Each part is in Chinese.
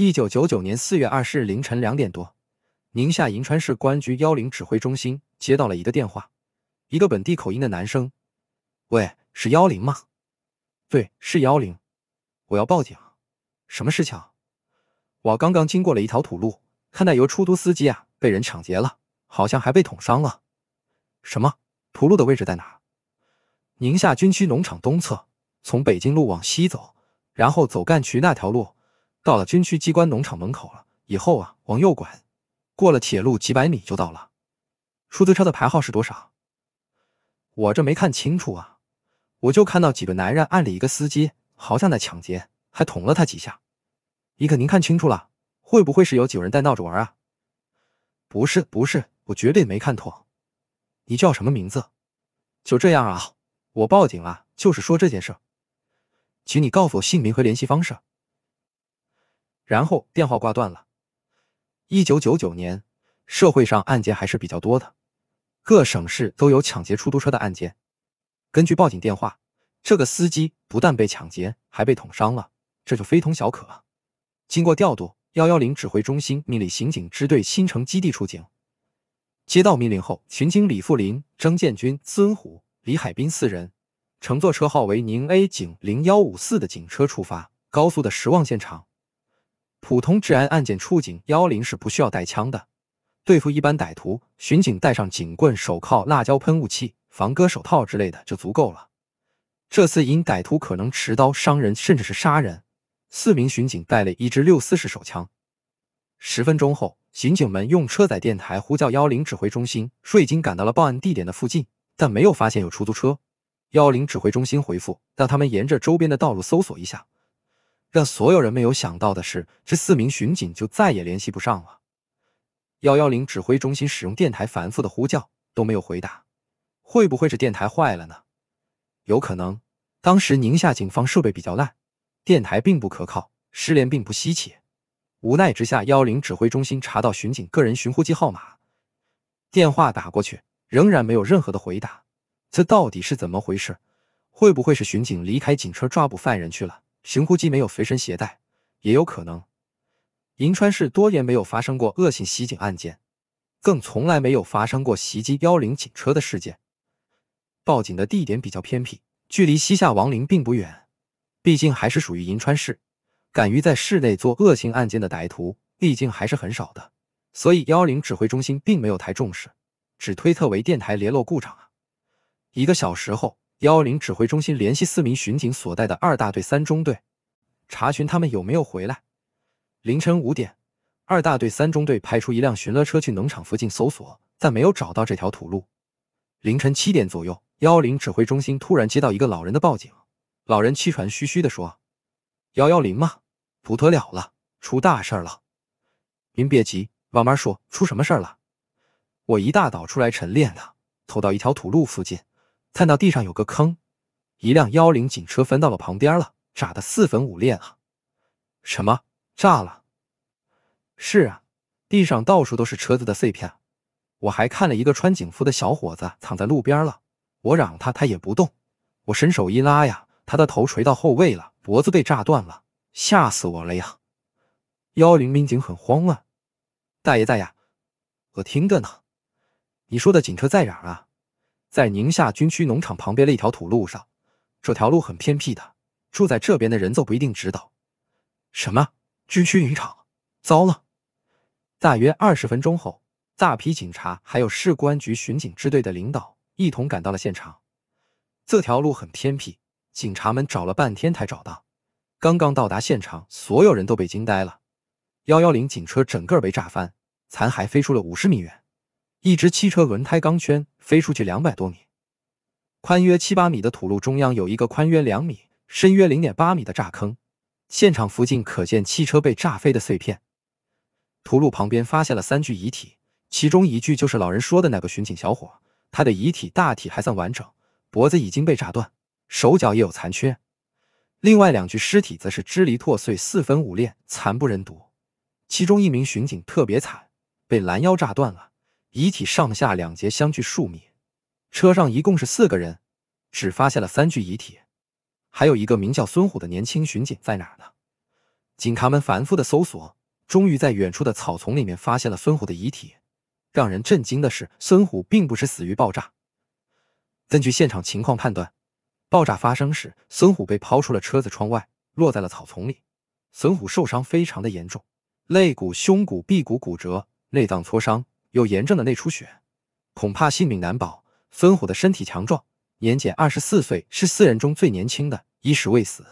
一九九九年四月二十日凌晨两点多，宁夏银川市公安局幺零指挥中心接到了一个电话，一个本地口音的男生：“喂，是幺零吗？对，是幺零，我要报警，什么事情？我刚刚经过了一条土路，看到有出租司机啊被人抢劫了，好像还被捅伤了。什么？土路的位置在哪？宁夏军区农场东侧，从北京路往西走，然后走干渠那条路。”到了军区机关农场门口了，以后啊，往右拐，过了铁路几百米就到了。出租车的牌号是多少？我这没看清楚啊，我就看到几个男人按了一个司机，好像在抢劫，还捅了他几下。你可您看清楚了，会不会是有几个人在闹着玩啊？不是不是，我绝对没看错。你叫什么名字？就这样啊，我报警了，就是说这件事。请你告诉我姓名和联系方式。然后电话挂断了。一九九九年，社会上案件还是比较多的，各省市都有抢劫出租车的案件。根据报警电话，这个司机不但被抢劫，还被捅伤了，这就非同小可。经过调度，幺幺零指挥中心命令刑警支队新城基地出警。接到命令后，巡警李富林、张建军、孙虎、李海滨四人乘坐车号为宁 A 警零幺五四的警车出发，高速的驶往现场。普通治安案件出警幺零是不需要带枪的，对付一般歹徒，巡警带上警棍、手铐、辣椒喷雾器、防割手套之类的就足够了。这次因歹徒可能持刀伤人，甚至是杀人，四名巡警带了一支六四式手枪。十分钟后，刑警们用车载电台呼叫幺零指挥中心，说已经赶到了报案地点的附近，但没有发现有出租车。幺零指挥中心回复，让他们沿着周边的道路搜索一下。让所有人没有想到的是，这四名巡警就再也联系不上了。幺幺零指挥中心使用电台反复的呼叫都没有回答，会不会是电台坏了呢？有可能，当时宁夏警方设备比较烂，电台并不可靠，失联并不稀奇。无奈之下，幺幺零指挥中心查到巡警个人寻呼机号码，电话打过去仍然没有任何的回答。这到底是怎么回事？会不会是巡警离开警车抓捕犯人去了？寻呼机没有随身携带，也有可能。银川市多年没有发生过恶性袭警案件，更从来没有发生过袭击幺零警车的事件。报警的地点比较偏僻，距离西夏王陵并不远，毕竟还是属于银川市。敢于在市内做恶性案件的歹徒，毕竟还是很少的。所以幺零指挥中心并没有太重视，只推测为电台联络故障啊。一个小时后。幺幺零指挥中心联系四名巡警所带的二大队三中队，查询他们有没有回来。凌晨五点，二大队三中队派出一辆巡逻车去农场附近搜索，但没有找到这条土路。凌晨七点左右，幺幺零指挥中心突然接到一个老人的报警。老人气喘吁吁地说：“幺幺零嘛，不得了了，出大事了！您别急，慢慢说，出什么事了？我一大早出来晨练的，偷到一条土路附近。”看到地上有个坑，一辆幺零警车翻到了旁边了，炸得四分五裂啊！什么？炸了？是啊，地上到处都是车子的碎片。我还看了一个穿警服的小伙子躺在路边了，我嚷他，他也不动。我伸手一拉呀，他的头垂到后背了，脖子被炸断了，吓死我了呀！幺零民警很慌啊，大爷大爷，我听着呢，你说的警车在哪儿啊？在宁夏军区农场旁边的一条土路上，这条路很偏僻的，住在这边的人就不一定知道。什么军区农场？糟了！大约二十分钟后，大批警察还有市公安局巡警支队的领导一同赶到了现场。这条路很偏僻，警察们找了半天才找到。刚刚到达现场，所有人都被惊呆了。幺幺零警车整个被炸翻，残骸飞出了五十米远。一只汽车轮胎钢圈飞出去两百多米，宽约七八米的土路中央有一个宽约两米、深约零点八米的炸坑。现场附近可见汽车被炸飞的碎片。土路旁边发现了三具遗体，其中一具就是老人说的那个巡警小伙，他的遗体大体还算完整，脖子已经被炸断，手脚也有残缺。另外两具尸体则是支离破碎、四分五裂，惨不忍睹。其中一名巡警特别惨，被拦腰炸断了。遗体上下两节相距数米，车上一共是四个人，只发现了三具遗体，还有一个名叫孙虎的年轻巡警在哪呢？警察们反复的搜索，终于在远处的草丛里面发现了孙虎的遗体。让人震惊的是，孙虎并不是死于爆炸。根据现场情况判断，爆炸发生时，孙虎被抛出了车子窗外，落在了草丛里。孙虎受伤非常的严重，肋骨、胸骨、臂骨骨折，内脏挫伤。有炎症的内出血，恐怕性命难保。孙虎的身体强壮，年仅二十四岁，是四人中最年轻的，一时未死。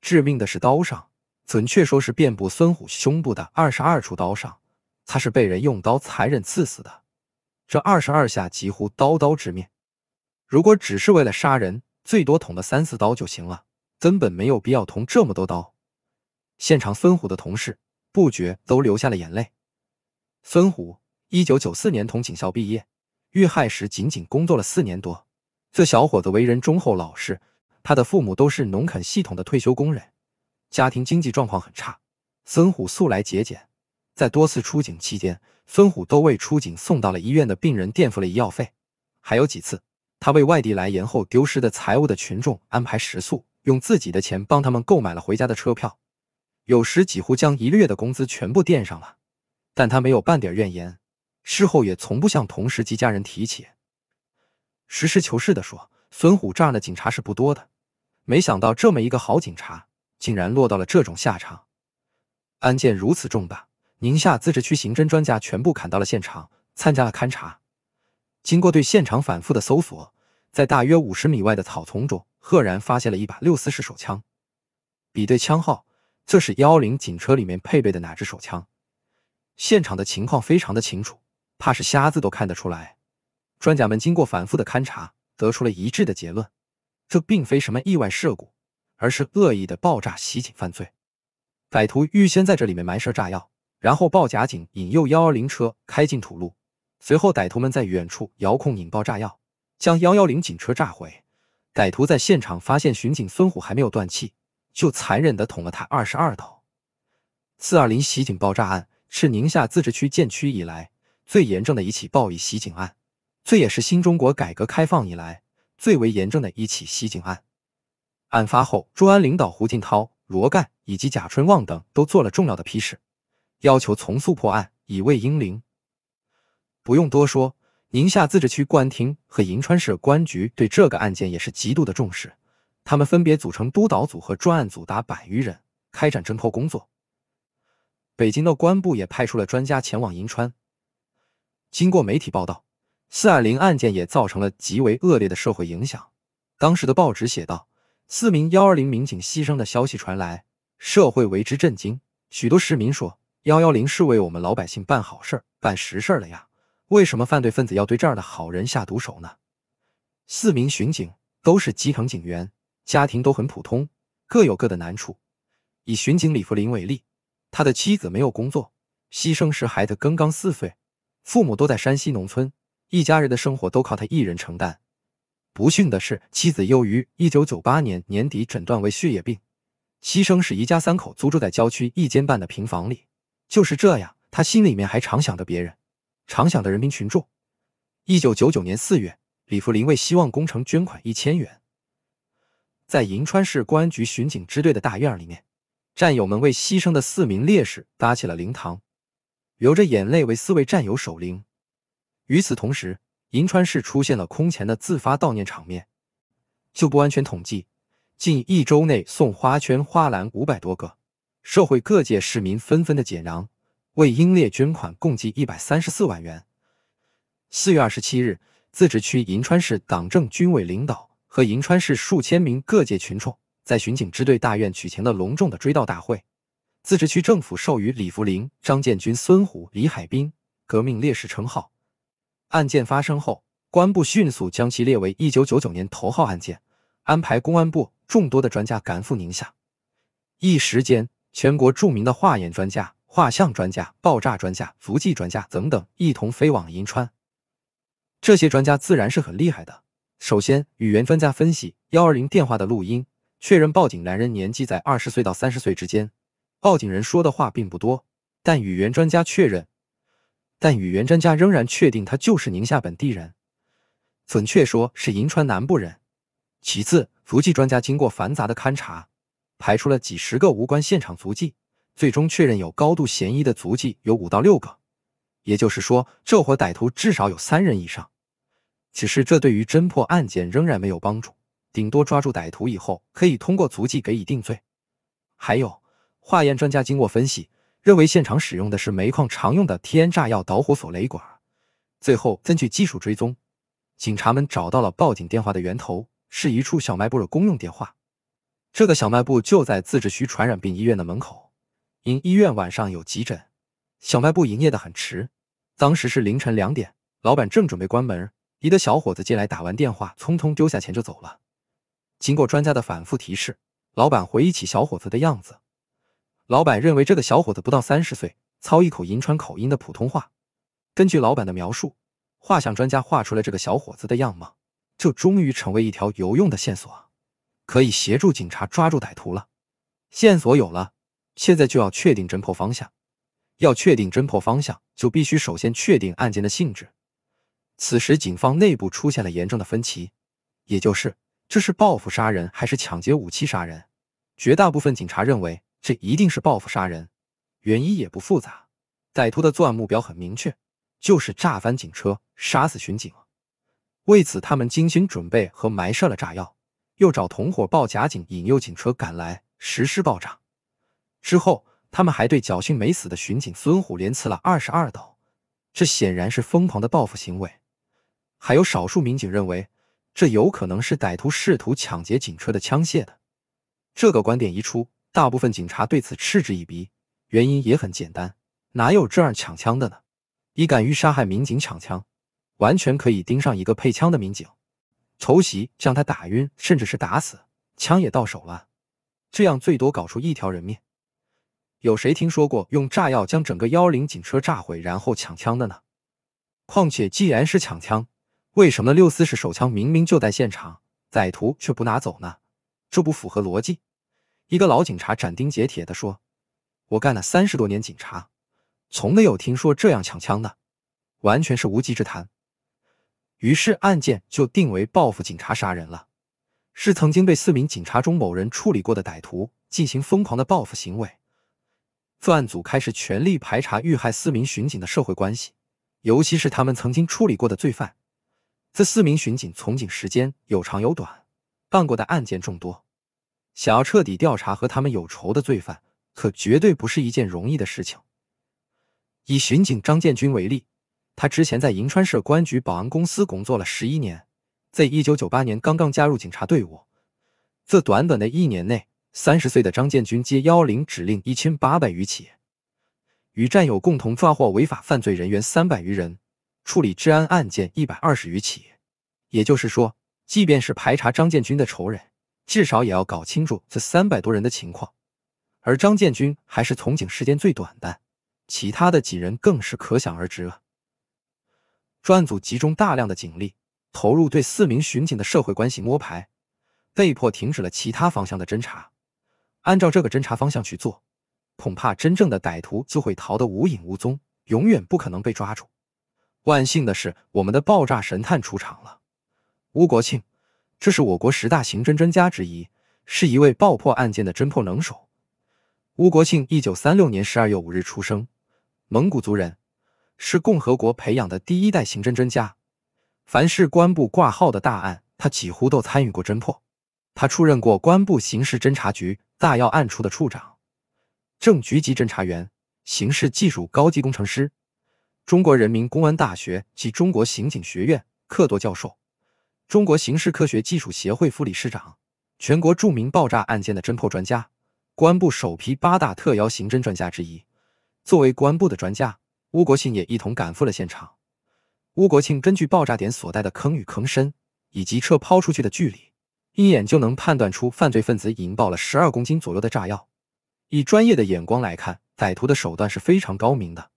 致命的是刀伤，准确说是遍布孙虎胸部的二十二处刀伤，他是被人用刀残忍刺死的。这二十二下几乎刀刀致命。如果只是为了杀人，最多捅了三四刀就行了，根本没有必要捅这么多刀。现场孙虎的同事不觉都流下了眼泪。孙虎。一九九四年从警校毕业，遇害时仅仅工作了四年多。这小伙子为人忠厚老实，他的父母都是农垦系统的退休工人，家庭经济状况很差。孙虎素来节俭，在多次出警期间，孙虎都为出警送到了医院的病人垫付了医药费。还有几次，他为外地来延后丢失的财物的群众安排食宿，用自己的钱帮他们购买了回家的车票，有时几乎将一个月的工资全部垫上了，但他没有半点怨言。事后也从不向同事及家人提起。实事求是地说，孙虎这样的警察是不多的。没想到这么一个好警察，竟然落到了这种下场。案件如此重大，宁夏自治区刑侦专家全部赶到了现场，参加了勘查。经过对现场反复的搜索，在大约五十米外的草丛中，赫然发现了一把六四式手枪。比对枪号，这是幺零警车里面配备的哪支手枪？现场的情况非常的清楚。怕是瞎子都看得出来。专家们经过反复的勘查，得出了一致的结论：这并非什么意外事故，而是恶意的爆炸袭警犯罪。歹徒预先在这里面埋设炸药，然后报假警引诱幺1零车开进土路，随后歹徒们在远处遥控引爆炸药，将幺幺零警车炸毁。歹徒在现场发现巡警孙虎还没有断气，就残忍地捅了他二十二刀。四二零袭警爆炸案是宁夏自治区建区以来。最严重的一起暴力袭警案，这也是新中国改革开放以来最为严重的一起袭警案。案发后，中安领导胡锦涛、罗干以及贾春旺等都做了重要的批示，要求从速破案，以慰英灵。不用多说，宁夏自治区公安厅和银川市公安局对这个案件也是极度的重视，他们分别组成督导组和专案组，达百余人，开展侦破工作。北京的公安部也派出了专家前往银川。经过媒体报道，四二零案件也造成了极为恶劣的社会影响。当时的报纸写道：“四名幺二零民警牺牲的消息传来，社会为之震惊。许多市民说：‘幺幺零是为我们老百姓办好事、办实事了呀！为什么犯罪分子要对这样的好人下毒手呢？’四名巡警都是基层警员，家庭都很普通，各有各的难处。以巡警李福林为例，他的妻子没有工作，牺牲时孩子刚刚四岁。”父母都在山西农村，一家人的生活都靠他一人承担。不幸的是，妻子又于一九九八年年底诊断为血液病。牺牲时，一家三口租住在郊区一间半的平房里。就是这样，他心里面还常想着别人，常想着人民群众。一九九九年四月，李福林为希望工程捐款一千元。在银川市公安局巡警支队的大院里面，战友们为牺牲的四名烈士搭起了灵堂。流着眼泪为四位战友守灵。与此同时，银川市出现了空前的自发悼念场面。就不完全统计，近一周内送花圈花篮五百多个，社会各界市民纷纷的解囊为英烈捐款，共计一百三十四万元。四月二十七日，自治区银川市党政军委领导和银川市数千名各界群众在巡警支队大院举行的隆重的追悼大会。自治区政府授予李福林、张建军、孙虎、李海滨革命烈士称号。案件发生后，公安部迅速将其列为一九九九年头号案件，安排公安部众多的专家赶赴宁夏。一时间，全国著名的化验专家、画像专家、爆炸专家、伏击专家等等，一同飞往银川。这些专家自然是很厉害的。首先，语言专家分析幺二零电话的录音，确认报警男人年纪在二十岁到三十岁之间。报警人说的话并不多，但语言专家确认，但语言专家仍然确定他就是宁夏本地人，准确说是银川南部人。其次，足迹专家经过繁杂的勘查，排除了几十个无关现场足迹，最终确认有高度嫌疑的足迹有五到六个，也就是说，这伙歹徒至少有三人以上。只是这对于侦破案件仍然没有帮助，顶多抓住歹徒以后，可以通过足迹给以定罪。还有。化验专家经过分析，认为现场使用的是煤矿常用的 T N 炸药导火索雷管。最后，根据技术追踪，警察们找到了报警电话的源头，是一处小卖部的公用电话。这个小卖部就在自治区传染病医院的门口。因医院晚上有急诊，小卖部营业的很迟。当时是凌晨两点，老板正准备关门，一个小伙子进来打完电话，匆匆丢下钱就走了。经过专家的反复提示，老板回忆起小伙子的样子。老板认为这个小伙子不到三十岁，操一口银川口音的普通话。根据老板的描述，画像专家画出了这个小伙子的样貌，就终于成为一条有用的线索，可以协助警察抓住歹徒了。线索有了，现在就要确定侦破方向。要确定侦破方向，就必须首先确定案件的性质。此时，警方内部出现了严重的分歧，也就是这是报复杀人还是抢劫武器杀人？绝大部分警察认为。这一定是报复杀人，原因也不复杂。歹徒的作案目标很明确，就是炸翻警车，杀死巡警。为此，他们精心准备和埋设了炸药，又找同伙报假警，引诱警车赶来实施爆炸。之后，他们还对侥幸没死的巡警孙虎连刺了二十二刀。这显然是疯狂的报复行为。还有少数民警认为，这有可能是歹徒试图抢劫警车的枪械的。这个观点一出。大部分警察对此嗤之以鼻，原因也很简单：哪有这样抢枪的呢？你敢于杀害民警抢枪，完全可以盯上一个配枪的民警，偷袭将他打晕，甚至是打死，枪也到手了。这样最多搞出一条人命。有谁听说过用炸药将整个幺幺零警车炸毁，然后抢枪的呢？况且，既然是抢枪，为什么六四式手枪明明就在现场，歹徒却不拿走呢？这不符合逻辑。一个老警察斩钉截铁地说：“我干了三十多年警察，从没有听说这样抢枪的，完全是无稽之谈。”于是案件就定为报复警察杀人了，是曾经被四名警察中某人处理过的歹徒进行疯狂的报复行为。专案组开始全力排查遇害四名巡警的社会关系，尤其是他们曾经处理过的罪犯。这四名巡警从警时间有长有短，办过的案件众多。想要彻底调查和他们有仇的罪犯，可绝对不是一件容易的事情。以巡警张建军为例，他之前在银川市公安局保安公司工作了十一年，在一九九八年刚刚加入警察队伍。这短短的一年内，三十岁的张建军接幺幺零指令一千八百余起，与战友共同抓获违法犯罪人员三百余人，处理治安案件一百二十余起。也就是说，即便是排查张建军的仇人。至少也要搞清楚这三百多人的情况，而张建军还是从警时间最短的，其他的几人更是可想而知了。专案组集中大量的警力，投入对四名巡警的社会关系摸排，被迫停止了其他方向的侦查。按照这个侦查方向去做，恐怕真正的歹徒就会逃得无影无踪，永远不可能被抓住。万幸的是，我们的爆炸神探出场了，吴国庆。这是我国十大刑侦专家之一，是一位爆破案件的侦破能手。吴国庆，一九三六年十二月五日出生，蒙古族人，是共和国培养的第一代刑侦专家。凡是公安部挂号的大案，他几乎都参与过侦破。他出任过公安部刑事侦查局大要案处的处长、正局级侦查员、刑事技术高级工程师、中国人民公安大学及中国刑警学院客座教授。中国刑事科学技术协会副理事长、全国著名爆炸案件的侦破专家、公安部首批八大特邀刑侦专家之一。作为公安部的专家，邬国庆也一同赶赴了现场。邬国庆根据爆炸点所带的坑与坑深，以及车抛出去的距离，一眼就能判断出犯罪分子引爆了十二公斤左右的炸药。以专业的眼光来看，歹徒的手段是非常高明的。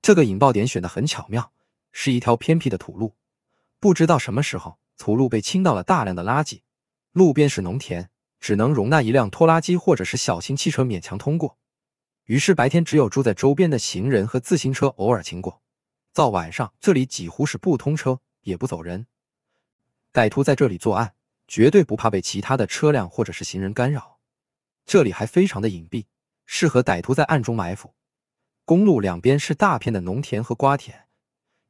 这个引爆点选得很巧妙，是一条偏僻的土路，不知道什么时候。土路被倾倒了大量的垃圾，路边是农田，只能容纳一辆拖拉机或者是小型汽车勉强通过。于是白天只有住在周边的行人和自行车偶尔经过。到晚上这里几乎是不通车也不走人。歹徒在这里作案，绝对不怕被其他的车辆或者是行人干扰。这里还非常的隐蔽，适合歹徒在暗中埋伏。公路两边是大片的农田和瓜田，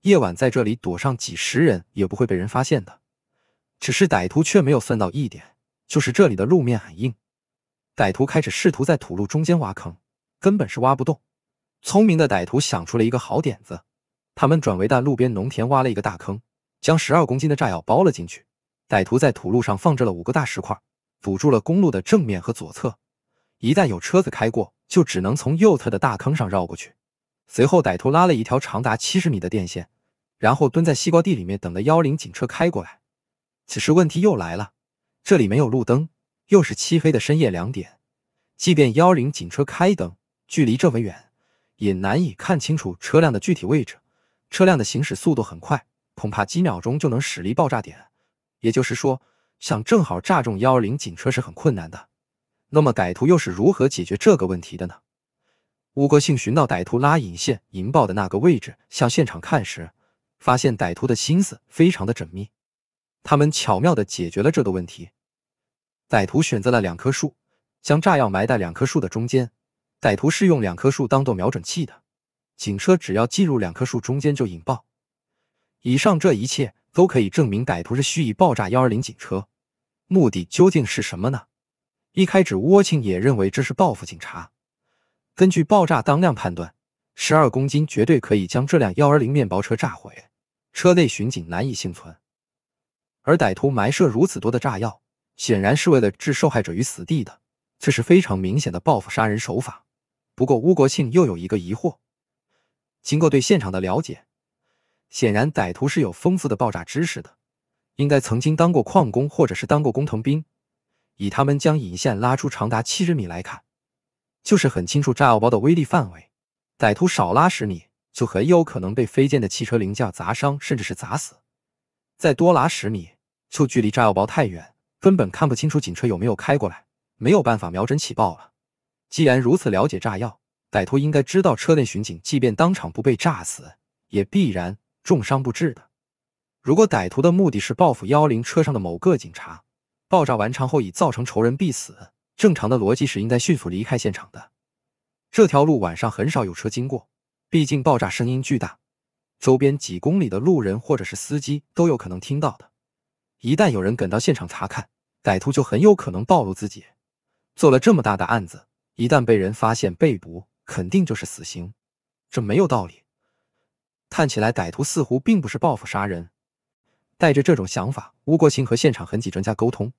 夜晚在这里躲上几十人也不会被人发现的。只是歹徒却没有算到一点，就是这里的路面很硬。歹徒开始试图在土路中间挖坑，根本是挖不动。聪明的歹徒想出了一个好点子，他们转为在路边农田挖了一个大坑，将十二公斤的炸药包了进去。歹徒在土路上放置了五个大石块，堵住了公路的正面和左侧。一旦有车子开过，就只能从右侧的大坑上绕过去。随后，歹徒拉了一条长达七十米的电线，然后蹲在西瓜地里面等着幺零警车开过来。此时问题又来了，这里没有路灯，又是漆黑的深夜两点，即便幺二零警车开灯，距离这么远，也难以看清楚车辆的具体位置。车辆的行驶速度很快，恐怕几秒钟就能驶离爆炸点。也就是说，想正好炸中幺二零警车是很困难的。那么歹徒又是如何解决这个问题的呢？吴国庆寻到歹徒拉引线引爆的那个位置，向现场看时，发现歹徒的心思非常的缜密。他们巧妙地解决了这个问题。歹徒选择了两棵树，将炸药埋在两棵树的中间。歹徒是用两棵树当做瞄准器的，警车只要进入两棵树中间就引爆。以上这一切都可以证明歹徒是蓄意爆炸幺二零警车，目的究竟是什么呢？一开始，沃庆也认为这是报复警察。根据爆炸当量判断，十二公斤绝对可以将这辆幺二零面包车炸毁，车内巡警难以幸存。而歹徒埋设如此多的炸药，显然是为了置受害者于死地的，这是非常明显的报复杀人手法。不过，吴国庆又有一个疑惑：经过对现场的了解，显然歹徒是有丰富的爆炸知识的，应该曾经当过矿工或者是当过工藤兵。以他们将引线拉出长达七十米来看，就是很清楚炸药包的威力范围。歹徒少拉十米，就很有可能被飞溅的汽车零件砸伤，甚至是砸死；再多拉十米。就距离炸药包太远，根本看不清楚警车有没有开过来，没有办法瞄准起爆了。既然如此了解炸药，歹徒应该知道车内巡警，即便当场不被炸死，也必然重伤不治的。如果歹徒的目的是报复幺幺零车上的某个警察，爆炸完成后已造成仇人必死，正常的逻辑是应该迅速离开现场的。这条路晚上很少有车经过，毕竟爆炸声音巨大，周边几公里的路人或者是司机都有可能听到的。一旦有人敢到现场查看，歹徒就很有可能暴露自己。做了这么大的案子，一旦被人发现被捕，肯定就是死刑。这没有道理。看起来歹徒似乎并不是报复杀人。带着这种想法，吴国庆和现场痕迹专家沟通，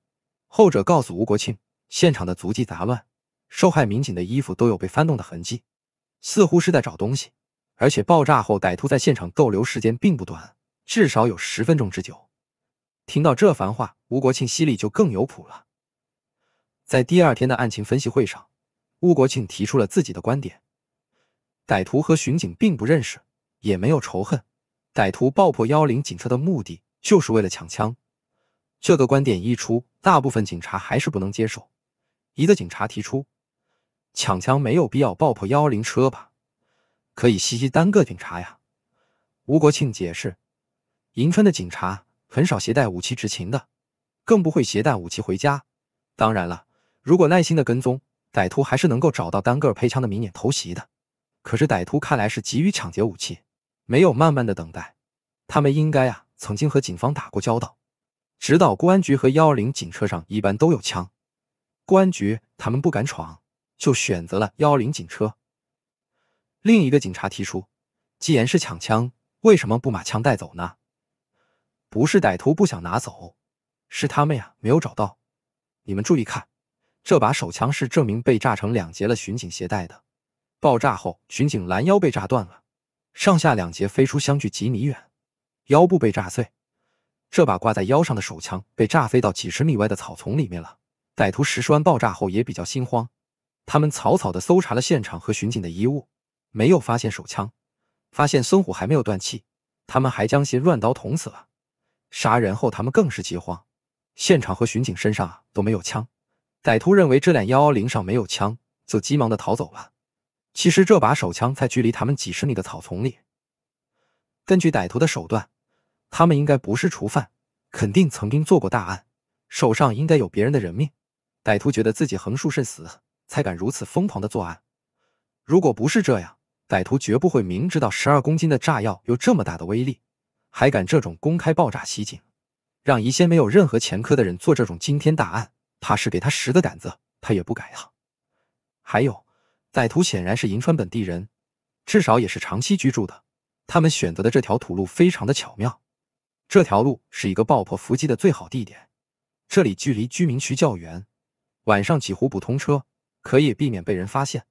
后者告诉吴国庆，现场的足迹杂乱，受害民警的衣服都有被翻动的痕迹，似乎是在找东西。而且爆炸后，歹徒在现场逗留时间并不短，至少有十分钟之久。听到这番话，吴国庆心里就更有谱了。在第二天的案情分析会上，吴国庆提出了自己的观点：歹徒和巡警并不认识，也没有仇恨。歹徒爆破幺零警车的目的，就是为了抢枪。这个观点一出，大部分警察还是不能接受。一个警察提出，抢枪没有必要爆破幺零车吧？可以袭击单个警察呀。吴国庆解释：银川的警察。很少携带武器执勤的，更不会携带武器回家。当然了，如果耐心的跟踪，歹徒还是能够找到单个配枪的明眼偷袭的。可是歹徒看来是急于抢劫武器，没有慢慢的等待。他们应该啊，曾经和警方打过交道。直到公安局和幺2零警车上一般都有枪，公安局他们不敢闯，就选择了幺2零警车。另一个警察提出，既然是抢枪，为什么不把枪带走呢？不是歹徒不想拿走，是他们呀没有找到。你们注意看，这把手枪是这名被炸成两截了巡警携带的。爆炸后，巡警拦腰被炸断了，上下两截飞出相距几米远，腰部被炸碎。这把挂在腰上的手枪被炸飞到几十米外的草丛里面了。歹徒实施完爆炸后也比较心慌，他们草草的搜查了现场和巡警的遗物，没有发现手枪。发现孙虎还没有断气，他们还将其乱刀捅死了。杀人后，他们更是急慌，现场和巡警身上都没有枪，歹徒认为这辆幺幺零上没有枪，就急忙的逃走了。其实这把手枪在距离他们几十米的草丛里。根据歹徒的手段，他们应该不是初犯，肯定曾经做过大案，手上应该有别人的人命。歹徒觉得自己横竖是死，才敢如此疯狂的作案。如果不是这样，歹徒绝不会明知道十二公斤的炸药有这么大的威力。还敢这种公开爆炸袭警，让一些没有任何前科的人做这种惊天大案，怕是给他十个胆子，他也不敢啊！还有，歹徒显然是银川本地人，至少也是长期居住的。他们选择的这条土路非常的巧妙，这条路是一个爆破伏击的最好地点。这里距离居民区较远，晚上几乎不通车，可以避免被人发现。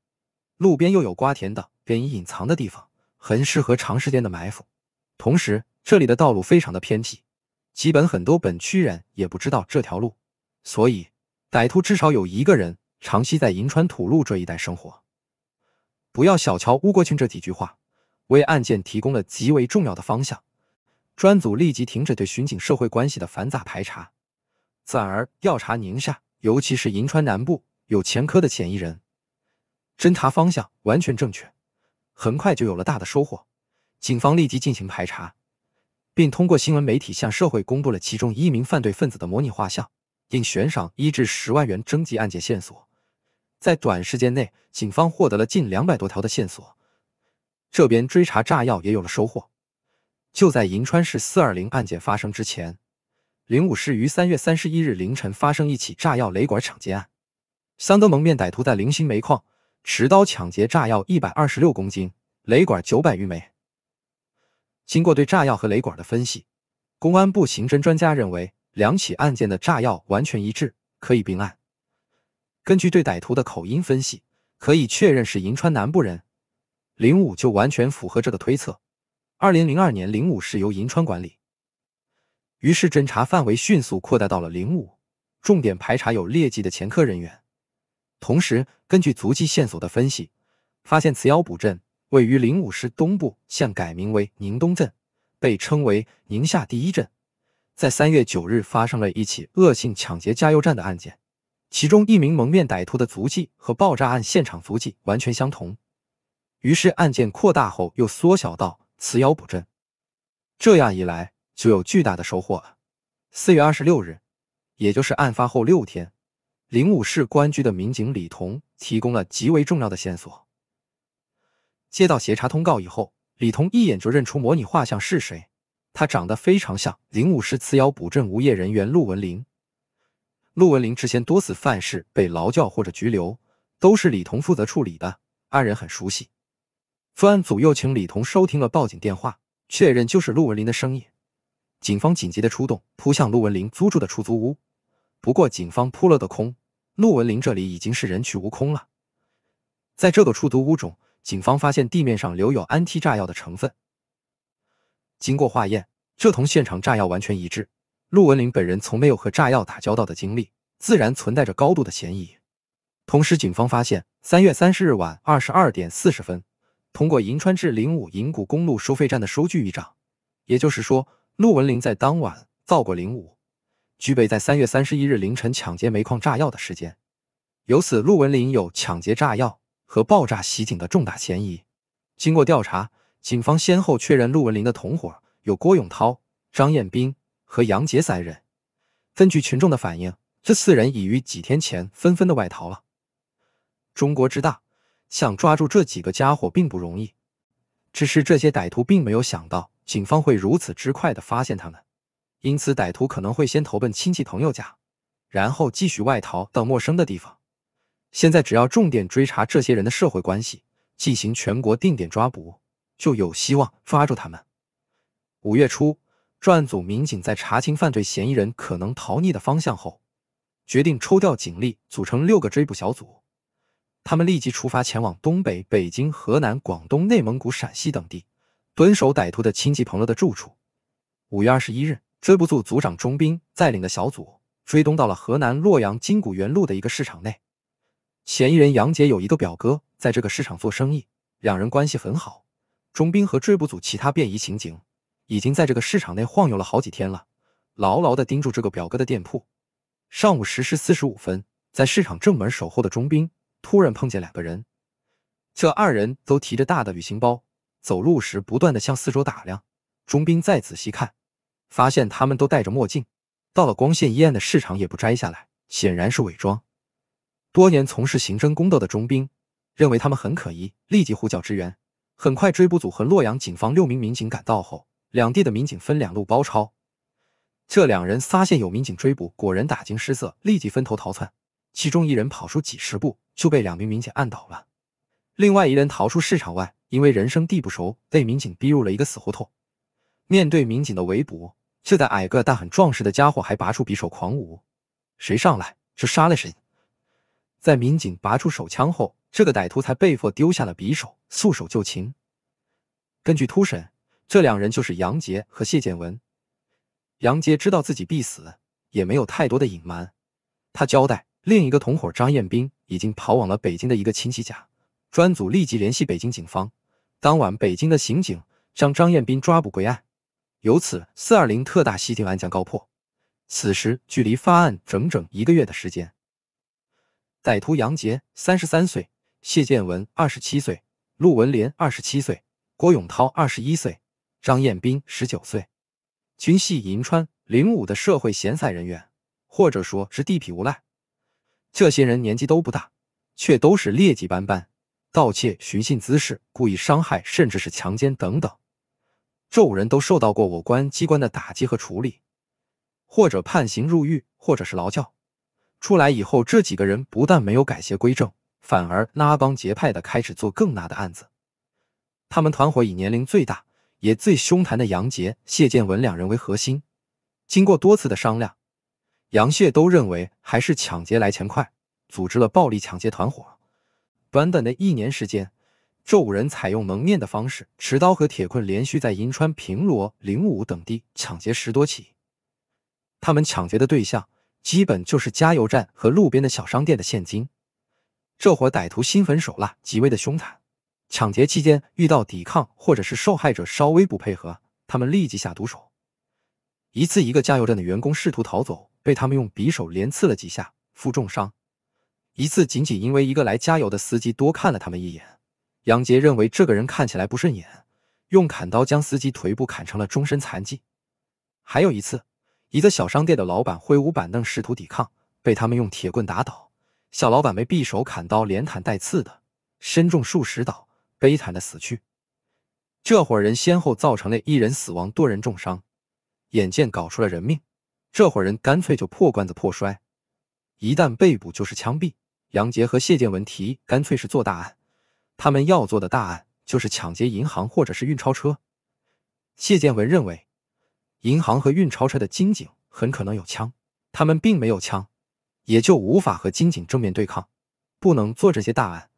路边又有瓜田等便于隐藏的地方，很适合长时间的埋伏。同时，这里的道路非常的偏僻，基本很多本区人也不知道这条路，所以歹徒至少有一个人长期在银川土路这一带生活。不要小瞧乌国清这几句话，为案件提供了极为重要的方向。专组立即停止对巡警社会关系的繁杂排查，转而调查宁夏，尤其是银川南部有前科的嫌疑人。侦查方向完全正确，很快就有了大的收获。警方立即进行排查。并通过新闻媒体向社会公布了其中一名犯罪分子的模拟画像，并悬赏一至十万元征集案件线索。在短时间内，警方获得了近两百多条的线索。这边追查炸药也有了收获。就在银川市四二零案件发生之前，灵武市于三月三十一日凌晨发生一起炸药雷管抢劫案，桑德蒙面歹徒在零星煤矿持刀抢劫炸药一百二十六公斤、雷管九百余枚。经过对炸药和雷管的分析，公安部刑侦专家认为两起案件的炸药完全一致，可以并案。根据对歹徒的口音分析，可以确认是银川南部人，零五就完全符合这个推测。二零零二年，零五是由银川管理，于是侦查范围迅速扩大到了零五，重点排查有劣迹的前科人员。同时，根据足迹线索的分析，发现磁窑堡镇。位于灵武市东部，现改名为宁东镇，被称为宁夏第一镇。在三月九日发生了一起恶性抢劫加油站的案件，其中一名蒙面歹徒的足迹和爆炸案现场足迹完全相同。于是案件扩大后又缩小到磁窑堡镇，这样一来就有巨大的收获了。四月二十六日，也就是案发后六天，灵武市公安局的民警李彤提供了极为重要的线索。接到协查通告以后，李彤一眼就认出模拟画像是谁，他长得非常像灵武市磁窑堡镇无业人员陆文林。陆文林之前多次犯事，被劳教或者拘留，都是李彤负责处理的，二人很熟悉。专案组又请李彤收听了报警电话，确认就是陆文林的声音。警方紧急的出动，扑向陆文林租住的出租屋，不过警方扑了个空，陆文林这里已经是人去屋空了。在这个出租屋中。警方发现地面上留有安梯炸药的成分，经过化验，这同现场炸药完全一致。陆文林本人从没有和炸药打交道的经历，自然存在着高度的嫌疑。同时，警方发现三月三十日晚二十二点四十分，通过银川至灵武银谷公路收费站的收据一张，也就是说，陆文林在当晚造过灵武，具备在三月三十一日凌晨抢劫煤矿炸药的时间。由此，陆文林有抢劫炸药。和爆炸袭警的重大嫌疑。经过调查，警方先后确认陆文林的同伙有郭永涛、张彦兵和杨杰三人。根据群众的反映，这四人已于几天前纷纷的外逃了。中国之大，想抓住这几个家伙并不容易。只是这些歹徒并没有想到警方会如此之快的发现他们，因此歹徒可能会先投奔亲戚朋友家，然后继续外逃到陌生的地方。现在只要重点追查这些人的社会关系，进行全国定点抓捕，就有希望抓住他们。五月初，专案组民警在查清犯罪嫌疑人可能逃匿的方向后，决定抽调警力组成六个追捕小组。他们立即出发，前往东北、北京、河南、广东、内蒙古、陕西等地，蹲守歹徒的亲戚朋友的住处。五月二十一日，追捕组组长钟斌带领的小组追踪到了河南洛阳金谷园路的一个市场内。嫌疑人杨杰有一个表哥，在这个市场做生意，两人关系很好。钟兵和追捕组其他便衣刑警已经在这个市场内晃悠了好几天了，牢牢地盯住这个表哥的店铺。上午十时四十五分，在市场正门守候的钟兵突然碰见两个人，这二人都提着大的旅行包，走路时不断地向四周打量。钟兵再仔细看，发现他们都戴着墨镜，到了光线阴暗的市场也不摘下来，显然是伪装。多年从事刑侦工作的钟兵认为他们很可疑，立即呼叫支援。很快，追捕组和洛阳警方六名民警赶到后，两地的民警分两路包抄。这两人发现有民警追捕，果然大惊失色，立即分头逃窜。其中一人跑出几十步就被两名民警按倒了，另外一人逃出市场外，因为人生地不熟，被民警逼入了一个死胡同。面对民警的围捕，这个矮个但很壮实的家伙还拔出匕首狂舞：“谁上来就杀了谁！”在民警拔出手枪后，这个歹徒才被迫丢下了匕首，束手就擒。根据突审，这两人就是杨杰和谢建文。杨杰知道自己必死，也没有太多的隐瞒。他交代，另一个同伙张彦斌已经跑往了北京的一个亲戚家。专组立即联系北京警方，当晚北京的刑警将张彦斌抓捕归案。由此，四二零特大袭警案将告破。此时，距离发案整整一个月的时间。歹徒杨杰三十三岁，谢建文二十七岁，陆文林二十七岁，郭永涛二十一岁，张彦斌十九岁，均系银川零五的社会闲散人员，或者说是地痞无赖。这些人年纪都不大，却都是劣迹斑斑，盗窃、寻衅滋事、故意伤害，甚至是强奸等等。这五人都受到过我公安机关的打击和处理，或者判刑入狱，或者是劳教。出来以后，这几个人不但没有改邪归正，反而拉帮结派的开始做更大的案子。他们团伙以年龄最大也最凶残的杨杰、谢建文两人为核心，经过多次的商量，杨谢都认为还是抢劫来钱快，组织了暴力抢劫团伙。短短的一年时间，这五人采用蒙面的方式，持刀和铁棍，连续在银川、平罗、灵武等地抢劫十多起。他们抢劫的对象。基本就是加油站和路边的小商店的现金。这伙歹徒心狠手辣，极为的凶残。抢劫期间遇到抵抗，或者是受害者稍微不配合，他们立即下毒手。一次，一个加油站的员工试图逃走，被他们用匕首连刺了几下，负重伤。一次，仅仅因为一个来加油的司机多看了他们一眼，杨杰认为这个人看起来不顺眼，用砍刀将司机腿部砍成了终身残疾。还有一次。一个小商店的老板挥舞板凳试图抵抗，被他们用铁棍打倒。小老板被匕首、砍刀连砍带刺的，身中数十刀，悲惨的死去。这伙人先后造成了一人死亡、多人重伤。眼见搞出了人命，这伙人干脆就破罐子破摔。一旦被捕，就是枪毙。杨杰和谢建文提议，干脆是做大案。他们要做的大案就是抢劫银行或者是运钞车。谢建文认为。银行和运钞车的金警很可能有枪，他们并没有枪，也就无法和金警正面对抗，不能做这些大案。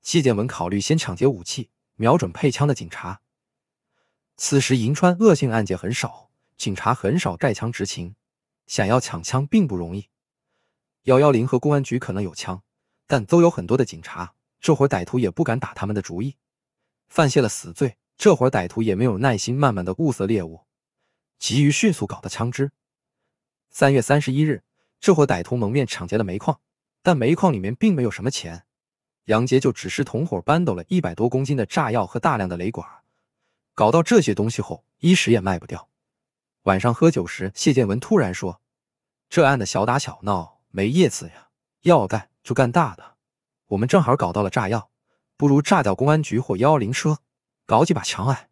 谢建文考虑先抢劫武器，瞄准配枪的警察。此时银川恶性案件很少，警察很少带枪执勤，想要抢枪并不容易。幺幺零和公安局可能有枪，但都有很多的警察，这会儿歹徒也不敢打他们的主意。犯下了死罪，这会儿歹徒也没有耐心慢慢的物色猎物。急于迅速搞到枪支。三月三十一日，这伙歹徒蒙面抢劫了煤矿，但煤矿里面并没有什么钱。杨杰就指示同伙搬走了一百多公斤的炸药和大量的雷管。搞到这些东西后，一时也卖不掉。晚上喝酒时，谢建文突然说：“这案的小打小闹没意思呀，要干就干大的。我们正好搞到了炸药，不如炸掉公安局或幺幺零车，搞几把枪。”案。”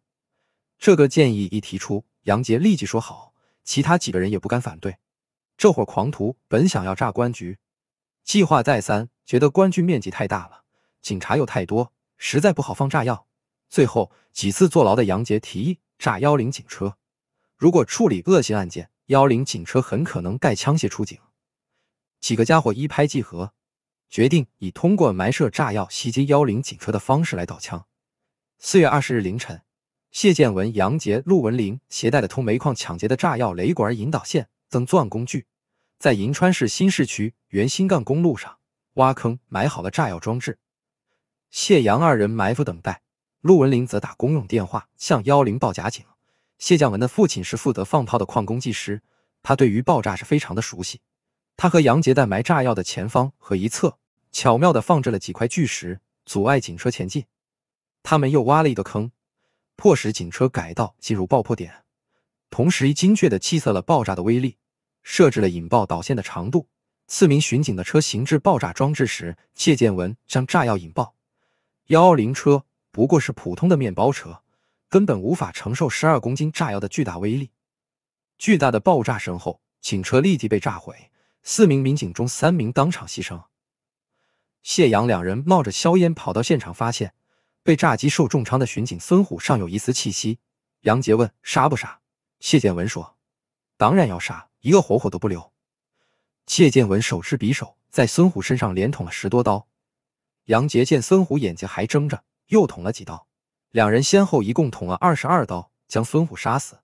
这个建议一提出。杨杰立即说好，其他几个人也不敢反对。这伙狂徒本想要炸公安局，计划再三，觉得公安局面积太大了，警察又太多，实在不好放炸药。最后几次坐牢的杨杰提议炸幺零警车，如果处理恶性案件，幺零警车很可能带枪械出警。几个家伙一拍即合，决定以通过埋设炸药袭击幺零警车的方式来盗枪。四月二十日凌晨。谢建文、杨杰、陆文林携带的偷煤矿抢劫的炸药、雷管、引导线等作案工具，在银川市新市区原新干公路上挖坑埋好了炸药装置。谢杨二人埋伏等待，陆文林则打公用电话向幺零报假警。谢建文的父亲是负责放炮的矿工技师，他对于爆炸是非常的熟悉。他和杨杰在埋炸药的前方和一侧巧妙地放置了几块巨石，阻碍警车前进。他们又挖了一个坑。迫使警车改道进入爆破点，同时精确地计算了爆炸的威力，设置了引爆导线的长度。四名巡警的车行至爆炸装置时，谢建文将炸药引爆。幺幺零车不过是普通的面包车，根本无法承受十二公斤炸药的巨大威力。巨大的爆炸声后，警车立即被炸毁，四名民警中三名当场牺牲。谢阳两人冒着硝烟跑到现场，发现。被炸鸡受重伤的巡警孙虎尚有一丝气息。杨杰问：“杀不杀？”谢建文说：“当然要杀，一个活活都不留。”谢建文手持匕首，在孙虎身上连捅了十多刀。杨杰见孙虎眼睛还睁着，又捅了几刀。两人先后一共捅了二十二刀，将孙虎杀死。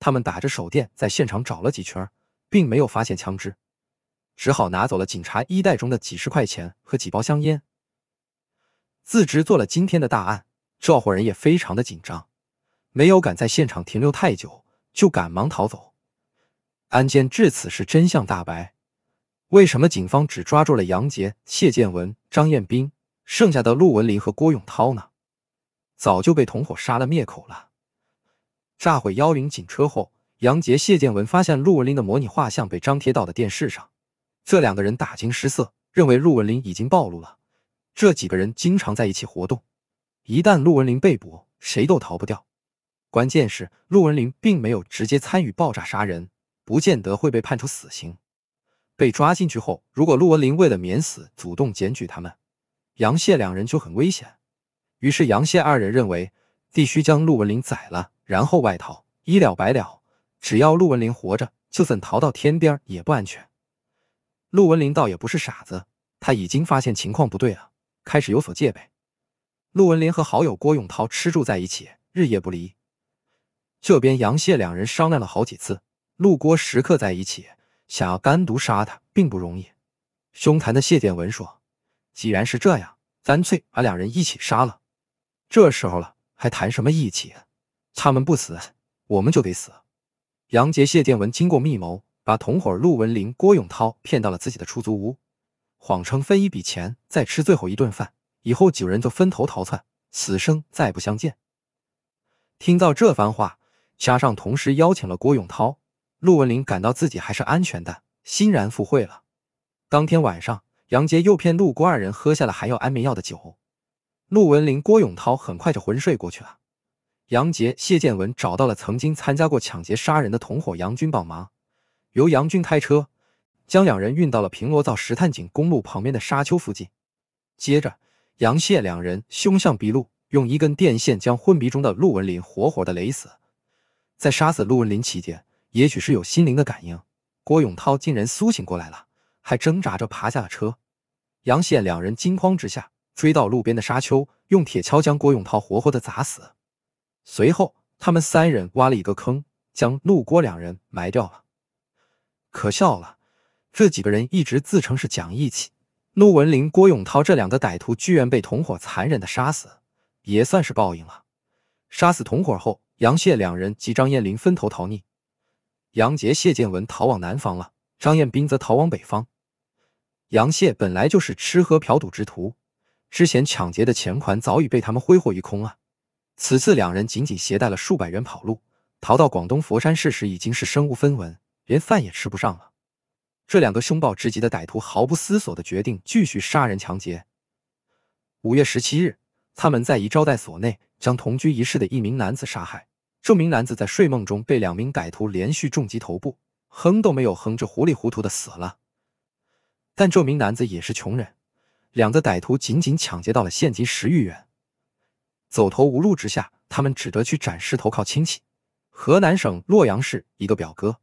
他们打着手电在现场找了几圈，并没有发现枪支，只好拿走了警察衣袋中的几十块钱和几包香烟。自知做了今天的大案，这伙人也非常的紧张，没有敢在现场停留太久，就赶忙逃走。案件至此是真相大白。为什么警方只抓住了杨杰、谢建文、张彦斌，剩下的陆文林和郭永涛呢？早就被同伙杀了灭口了。炸毁幺零警车后，杨杰、谢建文发现陆文林的模拟画像被张贴到了电视上，这两个人大惊失色，认为陆文林已经暴露了。这几个人经常在一起活动，一旦陆文林被捕，谁都逃不掉。关键是陆文林并没有直接参与爆炸杀人，不见得会被判处死刑。被抓进去后，如果陆文林为了免死主动检举他们，杨谢两人就很危险。于是杨谢二人认为，必须将陆文林宰了，然后外逃，一了百了。只要陆文林活着，就算逃到天边也不安全。陆文林倒也不是傻子，他已经发现情况不对了。开始有所戒备。陆文林和好友郭永涛吃住在一起，日夜不离。这边杨谢两人商量了好几次，陆郭时刻在一起，想要单独杀他并不容易。凶残的谢建文说：“既然是这样，干脆把两人一起杀了。这时候了，还谈什么义气？他们不死，我们就得死。”杨杰、谢建文经过密谋，把同伙陆文林、郭永涛骗到了自己的出租屋。谎称分一笔钱，再吃最后一顿饭，以后几人就分头逃窜，此生再不相见。听到这番话，加上同时邀请了郭永涛、陆文林，感到自己还是安全的，欣然赴会了。当天晚上，杨杰诱骗陆郭二人喝下了含有安眠药的酒，陆文林、郭永涛很快就昏睡过去了。杨杰、谢建文找到了曾经参加过抢劫杀人的同伙杨军帮忙，由杨军开车。将两人运到了平罗造石炭井公路旁边的沙丘附近，接着杨谢两人凶相毕露，用一根电线将昏迷中的陆文林活活的勒死。在杀死陆文林期间，也许是有心灵的感应，郭永涛竟然苏醒过来了，还挣扎着爬下了车。杨谢两人惊慌之下追到路边的沙丘，用铁锹将郭永涛活活的砸死。随后，他们三人挖了一个坑，将陆郭两人埋掉了。可笑了。这几个人一直自称是讲义气，陆文林、郭永涛这两个歹徒居然被同伙残忍的杀死，也算是报应了。杀死同伙后，杨谢两人及张艳林分头逃匿，杨杰、谢建文逃往南方了，张艳斌则逃往北方。杨谢本来就是吃喝嫖赌之徒，之前抢劫的钱款早已被他们挥霍一空啊。此次两人仅仅携带了数百元跑路，逃到广东佛山市时已经是身无分文，连饭也吃不上了。这两个凶暴之极的歹徒毫不思索的决定继续杀人抢劫。五月十七日，他们在一招待所内将同居一室的一名男子杀害。这名男子在睡梦中被两名歹徒连续重击头部，哼都没有哼，着糊里糊涂的死了。但这名男子也是穷人，两个歹徒仅仅抢劫到了现金十余元。走投无路之下，他们只得去展示投靠亲戚，河南省洛阳市一个表哥。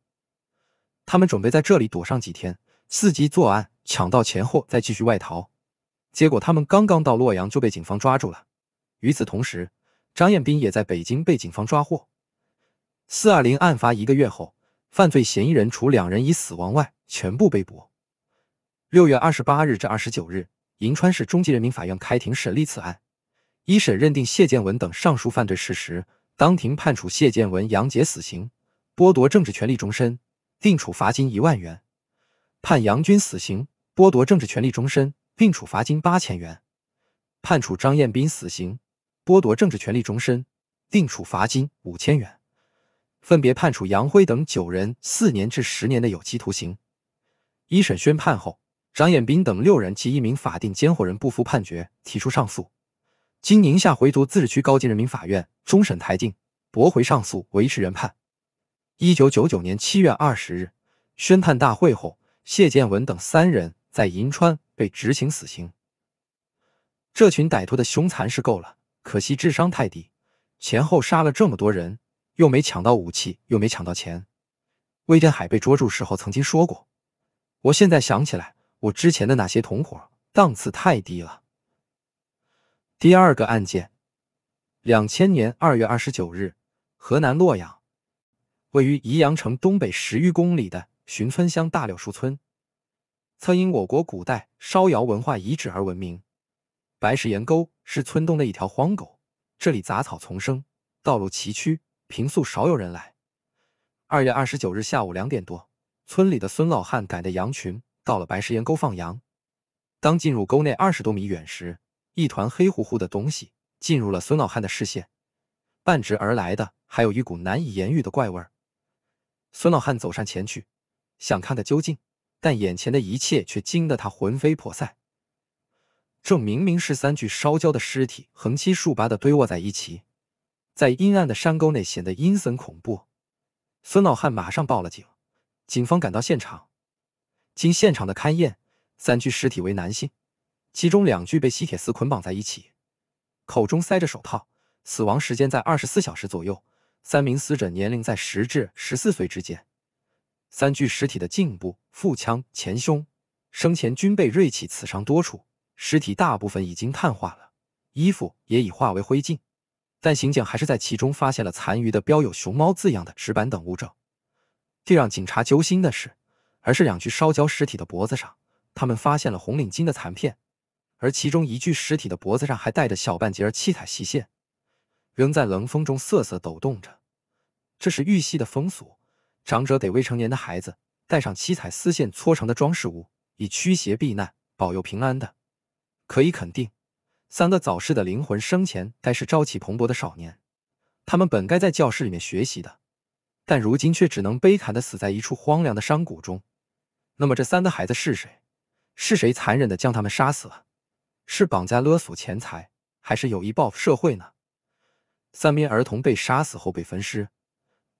他们准备在这里躲上几天，伺机作案，抢到钱后再继续外逃。结果他们刚刚到洛阳就被警方抓住了。与此同时，张艳斌也在北京被警方抓获。四二零案发一个月后，犯罪嫌疑人除两人已死亡外，全部被捕。六月二十八日至二十九日，银川市中级人民法院开庭审理此案。一审认定谢建文等上述犯罪事实，当庭判处谢建文、杨杰死刑，剥夺政治权利终身。并处罚金一万元，判杨军死刑，剥夺政治权利终身，并处罚金八千元；判处张彦斌死刑，剥夺政治权利终身，并处罚金五千元；分别判处杨辉等九人四年至十年的有期徒刑。一审宣判后，张彦斌等六人及一名法定监护人不服判决，提出上诉。经宁夏回族自治区高级人民法院终审裁定，驳回上诉，维持原判。一九九九年七月二十日，宣判大会后，谢建文等三人在银川被执行死刑。这群歹徒的凶残是够了，可惜智商太低，前后杀了这么多人，又没抢到武器，又没抢到钱。魏天海被捉住时候曾经说过：“我现在想起来，我之前的那些同伙档次太低了。”第二个案件，两千年二月二十九日，河南洛阳。位于宜阳城东北十余公里的寻村乡大柳树村，曾因我国古代烧窑文化遗址而闻名。白石岩沟是村东的一条荒沟，这里杂草丛生，道路崎岖，平素少有人来。二月二十九日下午两点多，村里的孙老汉赶着羊群到了白石岩沟放羊。当进入沟内二十多米远时，一团黑乎乎的东西进入了孙老汉的视线，伴之而来的还有一股难以言喻的怪味儿。孙老汉走上前去，想看个究竟，但眼前的一切却惊得他魂飞魄散。这明明是三具烧焦的尸体，横七竖八的堆卧在一起，在阴暗的山沟内显得阴森恐怖。孙老汉马上报了警，警方赶到现场，经现场的勘验，三具尸体为男性，其中两具被吸铁丝捆绑在一起，口中塞着手套，死亡时间在二十四小时左右。三名死者年龄在十至十四岁之间，三具尸体的颈部、腹腔、前胸生前均被锐器刺伤多处，尸体大部分已经碳化了，衣服也已化为灰烬。但刑警还是在其中发现了残余的标有“熊猫”字样的纸板等物证。最让警察揪心的是，而是两具烧焦尸体的脖子上，他们发现了红领巾的残片，而其中一具尸体的脖子上还带着小半截七彩细线，仍在冷风中瑟瑟抖动着。这是玉溪的风俗，长者给未成年的孩子带上七彩丝线搓成的装饰物，以驱邪避难、保佑平安的。可以肯定，三个早逝的灵魂生前该是朝气蓬勃的少年，他们本该在教室里面学习的，但如今却只能悲惨的死在一处荒凉的山谷中。那么，这三个孩子是谁？是谁残忍的将他们杀死了？是绑架勒索钱财，还是有意报复社会呢？三名儿童被杀死后被焚尸。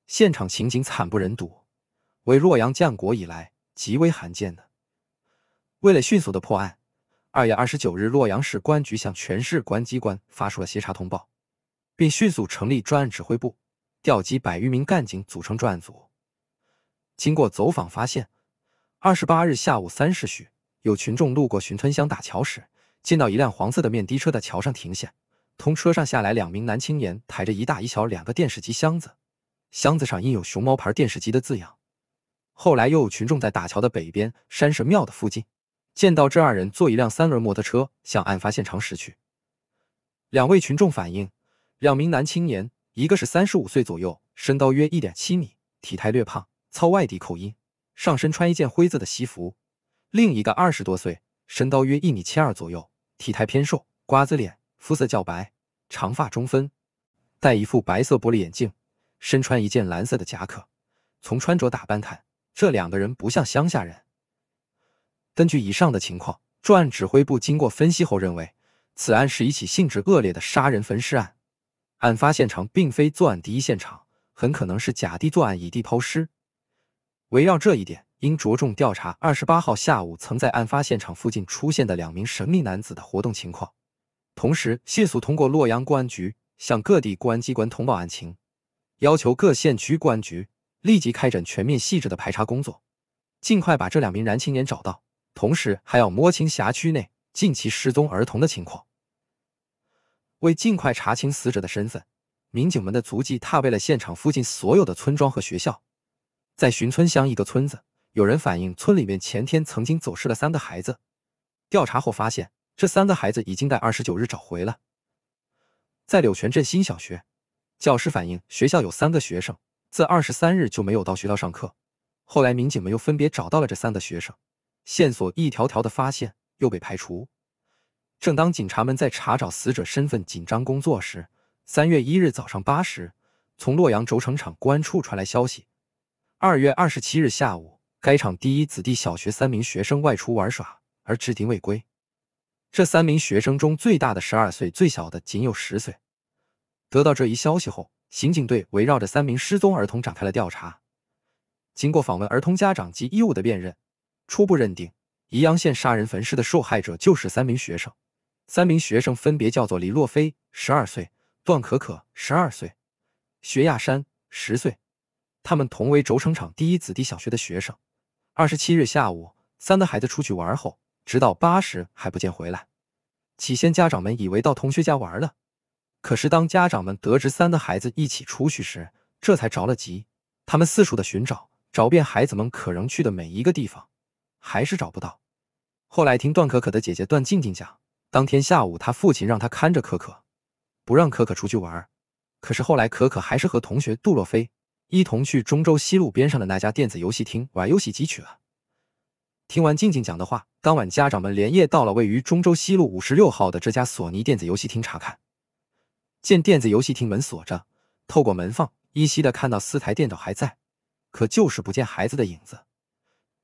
现场情景惨不忍睹，为洛阳建国以来极为罕见的。为了迅速的破案，二月二十九日，洛阳市公安局向全市公安机关发出了协查通报，并迅速成立专案指挥部，调集百余名干警组成专案组。经过走访发现，二十八日下午三时许，有群众路过寻村乡大桥时，见到一辆黄色的面的车在桥上停下，从车上下来两名男青年，抬着一大一小两个电视机箱子。箱子上印有“熊猫牌”电视机的字样。后来又有群众在大桥的北边山神庙的附近，见到这二人坐一辆三轮摩托车向案发现场驶去。两位群众反映，两名男青年，一个是三十五岁左右，身高约一点七米，体态略胖，操外地口音，上身穿一件灰色的西服；另一个二十多岁，身高约一米七二左右，体态偏瘦，瓜子脸，肤色较白，长发中分，戴一副白色玻璃眼镜。身穿一件蓝色的夹克，从穿着打扮看，这两个人不像乡下人。根据以上的情况，专案指挥部经过分析后认为，此案是一起性质恶劣的杀人焚尸案。案发现场并非作案第一现场，很可能是假地作案，乙地抛尸。围绕这一点，应着重调查二十八号下午曾在案发现场附近出现的两名神秘男子的活动情况，同时迅速通过洛阳公安局向各地公安机关通报案情。要求各县区公安局立即开展全面细致的排查工作，尽快把这两名男青年找到，同时还要摸清辖区内近期失踪儿童的情况。为尽快查清死者的身份，民警们的足迹踏遍了现场附近所有的村庄和学校。在寻村乡一个村子，有人反映村里面前天曾经走失了三个孩子。调查后发现，这三个孩子已经在二十九日找回了，在柳泉镇新小学。教师反映，学校有三个学生自二十三日就没有到学校上课。后来，民警们又分别找到了这三个学生，线索一条条的发现又被排除。正当警察们在查找死者身份、紧张工作时，三月一日早上八时，从洛阳轴承厂公安处传来消息：二月二十七日下午，该厂第一子弟小学三名学生外出玩耍而至今未归。这三名学生中，最大的十二岁，最小的仅有十岁。得到这一消息后，刑警队围绕着三名失踪儿童展开了调查。经过访问儿童家长及衣物的辨认，初步认定宜阳县杀人焚尸的受害者就是三名学生。三名学生分别叫做李若飞，十二岁；段可可，十二岁；薛亚山，十岁。他们同为轴承厂第一子弟小学的学生。二十七日下午，三个孩子出去玩后，直到八时还不见回来。起先，家长们以为到同学家玩了。可是，当家长们得知三个孩子一起出去时，这才着了急。他们四处的寻找，找遍孩子们可能去的每一个地方，还是找不到。后来听段可可的姐姐段静静讲，当天下午她父亲让她看着可可，不让可可出去玩。可是后来可可还是和同学杜洛菲一同去中州西路边上的那家电子游戏厅玩游戏机去了。听完静静讲的话，当晚家长们连夜到了位于中州西路五十六号的这家索尼电子游戏厅查看。见电子游戏厅门锁着，透过门缝依稀的看到四台电脑还在，可就是不见孩子的影子。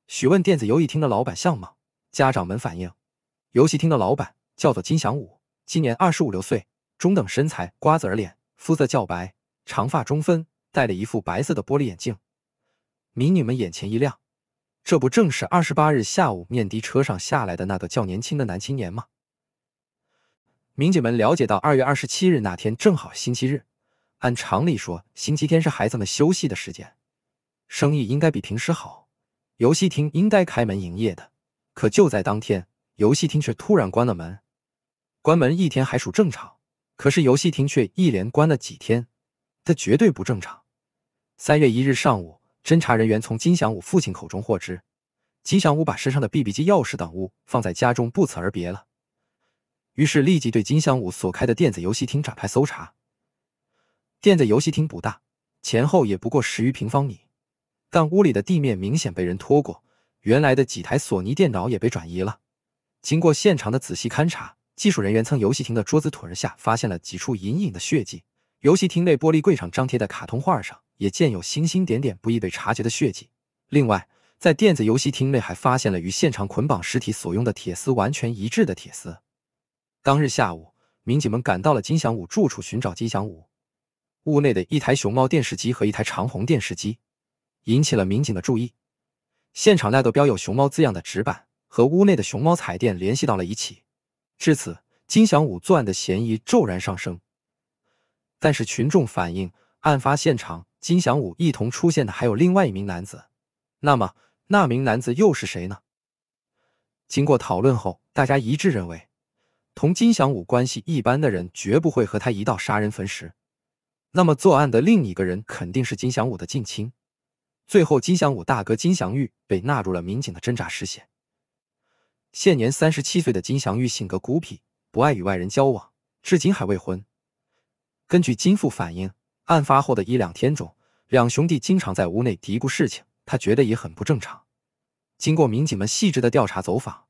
询问电子游戏厅的老板相貌，家长们反映，游戏厅的老板叫做金祥武，今年二十五六岁，中等身材，瓜子脸，肤色较白，长发中分，戴了一副白色的玻璃眼镜。民女们眼前一亮，这不正是二十八日下午面的车上下来的那个较年轻的男青年吗？民警们了解到，二月二十七日那天正好星期日，按常理说，星期天是孩子们休息的时间，生意应该比平时好，游戏厅应该开门营业的。可就在当天，游戏厅却突然关了门。关门一天还属正常，可是游戏厅却一连关了几天，这绝对不正常。三月一日上午，侦查人员从金祥武父亲口中获知，金祥武把身上的 B B 机、钥匙等物放在家中，不辞而别了。于是立即对金香武所开的电子游戏厅展开搜查。电子游戏厅不大，前后也不过十余平方米，但屋里的地面明显被人拖过，原来的几台索尼电脑也被转移了。经过现场的仔细勘查，技术人员从游戏厅的桌子腿下发现了几处隐隐的血迹，游戏厅内玻璃柜上张贴的卡通画上也见有星星点点、不易被察觉的血迹。另外，在电子游戏厅内还发现了与现场捆绑尸体所用的铁丝完全一致的铁丝。当日下午，民警们赶到了金祥武住处寻找金祥武。屋内的一台熊猫电视机和一台长虹电视机引起了民警的注意。现场那个标有“熊猫”字样的纸板和屋内的熊猫彩电联系到了一起。至此，金祥武作案的嫌疑骤然上升。但是，群众反映案发现场金祥武一同出现的还有另外一名男子。那么，那名男子又是谁呢？经过讨论后，大家一致认为。同金祥武关系一般的人绝不会和他一道杀人焚尸，那么作案的另一个人肯定是金祥武的近亲。最后，金祥武大哥金祥玉被纳入了民警的侦查视线。现年三十七岁的金祥玉性格孤僻，不爱与外人交往，至今还未婚。根据金父反映，案发后的一两天中，两兄弟经常在屋内嘀咕事情，他觉得也很不正常。经过民警们细致的调查走访。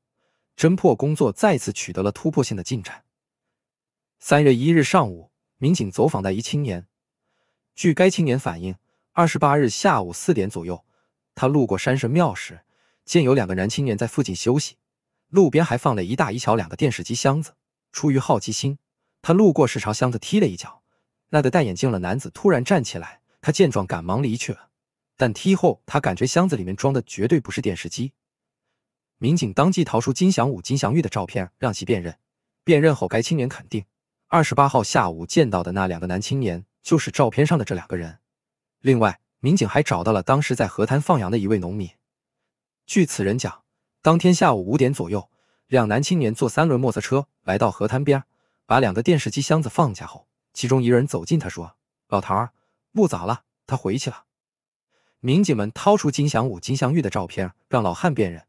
侦破工作再次取得了突破性的进展。三月一日上午，民警走访了一青年。据该青年反映，二十八日下午四点左右，他路过山神庙时，见有两个男青年在附近休息，路边还放了一大一小两个电视机箱子。出于好奇心，他路过时朝箱子踢了一脚，那个戴眼镜的男子突然站起来，他见状赶忙离去了。但踢后，他感觉箱子里面装的绝对不是电视机。民警当即掏出金祥武、金祥玉的照片，让其辨认。辨认后，该青年肯定，二十八号下午见到的那两个男青年就是照片上的这两个人。另外，民警还找到了当时在河滩放羊的一位农民。据此人讲，当天下午五点左右，两男青年坐三轮摩托车来到河滩边，把两个电视机箱子放下后，其中一人走近他说：“老唐，不早了，他回去了。”民警们掏出金祥武、金祥玉的照片，让老汉辨认。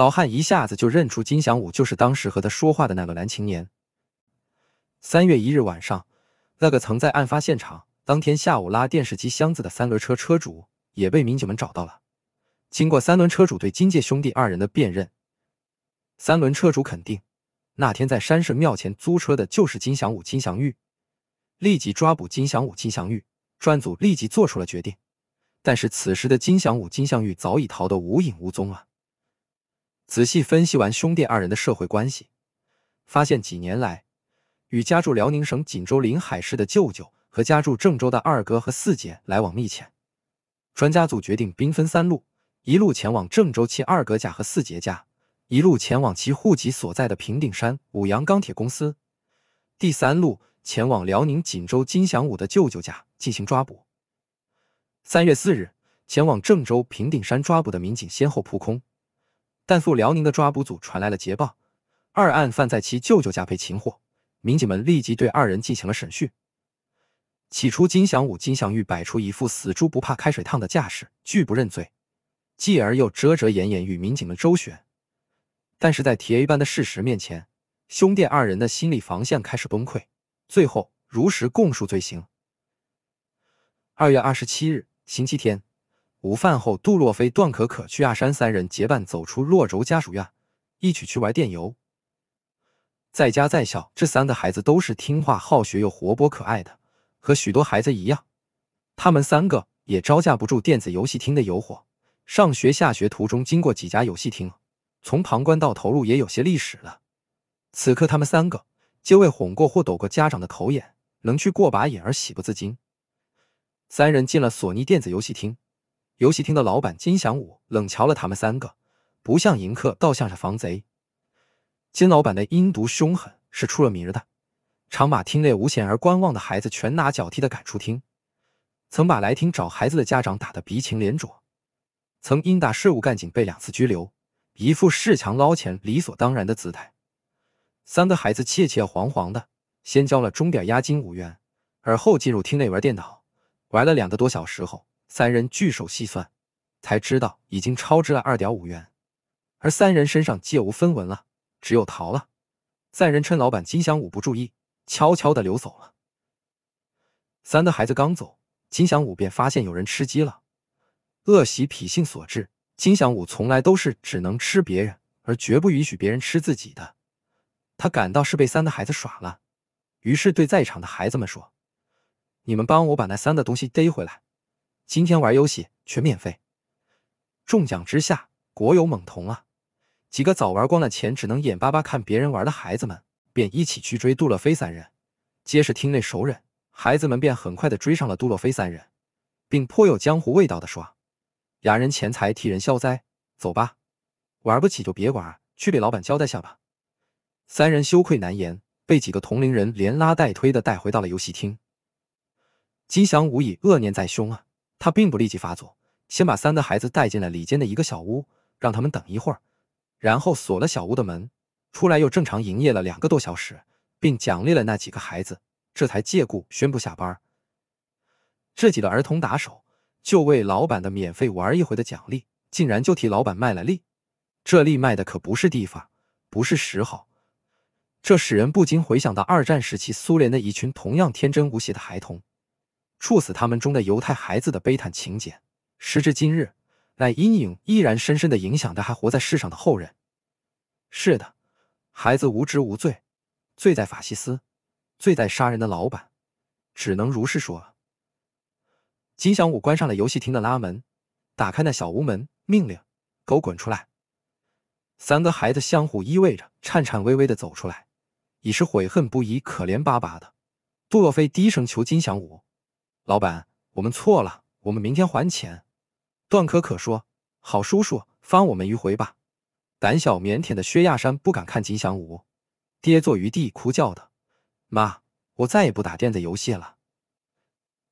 老汉一下子就认出金祥武就是当时和他说话的那个男青年。三月一日晚上，那个曾在案发现场当天下午拉电视机箱子的三轮车车主也被民警们找到了。经过三轮车主对金界兄弟二人的辨认，三轮车主肯定那天在山神庙前租车的就是金祥武、金祥玉。立即抓捕金祥武、金祥玉，专组立即做出了决定。但是此时的金祥武、金祥玉早已逃得无影无踪啊！仔细分析完兄弟二人的社会关系，发现几年来，与家住辽宁省锦州临海市的舅舅和家住郑州的二哥和四姐来往密切。专家组决定兵分三路：一路前往郑州其二哥家和四姐家；一路前往其户籍所在的平顶山五阳钢铁公司；第三路前往辽宁锦州金祥武的舅舅家进行抓捕。三月四日，前往郑州平顶山抓捕的民警先后扑空。但赴辽宁的抓捕组传来了捷报，二案犯在其舅舅家被擒获，民警们立即对二人进行了审讯。起初，金祥武、金祥玉摆出一副死猪不怕开水烫的架势，拒不认罪，继而又遮遮掩掩与民警们周旋。但是在铁一般的事实面前，兄弟二人的心理防线开始崩溃，最后如实供述罪行。二月二十七日，星期天。午饭后，杜若飞、段可可屈亚山，三人结伴走出洛州家属院，一起去玩电游。在家在校，这三个孩子都是听话、好学又活泼可爱的。和许多孩子一样，他们三个也招架不住电子游戏厅的诱惑。上学下学途中经过几家游戏厅，从旁观到投入也有些历史了。此刻，他们三个皆为哄过或躲过家长的口眼，能去过把瘾而喜不自禁。三人进了索尼电子游戏厅。游戏厅的老板金祥武冷瞧了他们三个，不像迎客，倒像是防贼。金老板的阴毒凶狠是出了名的，常把厅内无险而观望的孩子拳打脚踢的赶出厅，曾把来听找孩子的家长打得鼻青脸肿，曾因打税务干警被两次拘留，一副恃强捞钱理所当然的姿态。三个孩子怯怯惶惶的，先交了钟点押金五元，而后进入厅内玩电脑，玩了两个多小时后。三人聚首细算，才知道已经超支了二点五元，而三人身上借无分文了，只有逃了。三人趁老板金祥武不注意，悄悄的溜走了。三的孩子刚走，金祥武便发现有人吃鸡了，恶习脾性所致。金祥武从来都是只能吃别人，而绝不允许别人吃自己的。他感到是被三的孩子耍了，于是对在场的孩子们说：“你们帮我把那三的东西逮回来。”今天玩游戏全免费，中奖之下，国有猛童啊！几个早玩光了钱，只能眼巴巴看别人玩的孩子们，便一起去追杜洛菲三人，皆是厅内熟人，孩子们便很快的追上了杜洛菲三人，并颇有江湖味道的说：“俩人钱财替人消灾，走吧，玩不起就别玩，去给老板交代下吧。”三人羞愧难言，被几个同龄人连拉带推的带回到了游戏厅。吉祥无以恶念在胸啊！他并不立即发作，先把三个孩子带进了里间的一个小屋，让他们等一会儿，然后锁了小屋的门，出来又正常营业了两个多小时，并奖励了那几个孩子，这才借故宣布下班。这几个儿童打手，就为老板的免费玩一回的奖励，竟然就替老板卖了力，这力卖的可不是地方，不是时候，这使人不禁回想到二战时期苏联的一群同样天真无邪的孩童。处死他们中的犹太孩子的悲惨情节，时至今日，那阴影依然深深的影响着还活在世上的后人。是的，孩子无知无罪，罪在法西斯，罪在杀人的老板。只能如是说。金祥武关上了游戏厅的拉门，打开那小屋门，命令：“狗滚出来！”三个孩子相互依偎着，颤颤巍巍地走出来，已是悔恨不已，可怜巴巴的。杜若飞低声求金祥武。老板，我们错了，我们明天还钱。段可可说：“好，叔叔，放我们一回吧。”胆小腼腆的薛亚山不敢看金祥武，跌坐于地，哭叫的：“妈，我再也不打电子游戏了。”